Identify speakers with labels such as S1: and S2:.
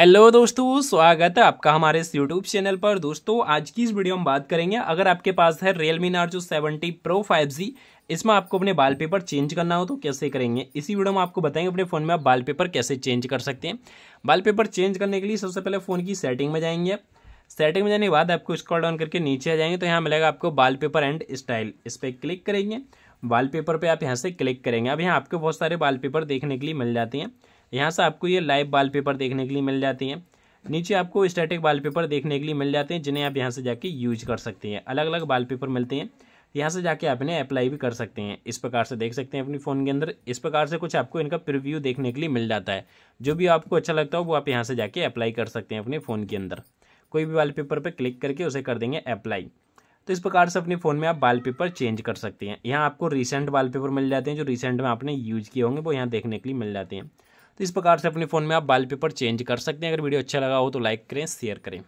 S1: hello दोस्तों स्वागत है आपका हमारे इस यूट्यूब चैनल पर दोस्तों आज की इस वीडियो में बात करेंगे अगर आपके पास है Realme Narzo seventy pro five G इसमें आपको अपने बाल पेपर चेंज करना हो तो कैसे करेंगे इसी वीडियो में आपको बताएंगे अपने फ़ोन में आप बाल पेपर कैसे चेंज कर सकते हैं बाल पेपर चेंज करने के लिए सबसे पहले फ़ोन की सेटिंग में जाएंगे सेटिंग में जाने के बाद आपको स्क्रॉल डाउन करके नीचे आ जाएंगे तो यहाँ मिलेगा आपको बाल पेपर एंड स्टाइल इस पर क्लिक करेंगे वाल पेपर पर आप यहाँ से क्लिक करेंगे अब यहाँ आपको बहुत सारे वाल पेपर देखने के लिए मिल जाते हैं यहाँ से आपको ये लाइव वॉलपेपर देखने के लिए मिल जाती हैं नीचे आपको स्टैटिक वॉलपेपर देखने के लिए मिल जाते हैं जिन्हें आप यहाँ से जाके यूज कर सकते हैं अलग अलग वॉलपेपर मिलते हैं यहाँ से जाके आप इन्हें अप्लाई भी कर सकते हैं इस प्रकार से देख सकते हैं अपनी फ़ोन के अंदर इस प्रकार से कुछ आपको इनका प्रिव्यू देखने के लिए मिल जाता है जो भी आपको अच्छा लगता हो वो आप यहाँ से जाके अप्लाई कर सकते हैं अपने फ़ोन के अंदर कोई भी पेपर पर क्लिक करके उसे कर देंगे अप्लाई तो इस प्रकार से अपने फ़ोन में आप पेपर चेंज कर सकते हैं यहाँ आपको रिसेंट पेपर मिल जाते हैं जो रिसेंट में आपने यूज़ किए होंगे वो यहाँ देखने के लिए मिल जाते हैं तो इस प्रकार से अपने फ़ोन में आप वाल चेंज कर सकते हैं अगर वीडियो अच्छा लगा हो तो लाइक करें शेयर करें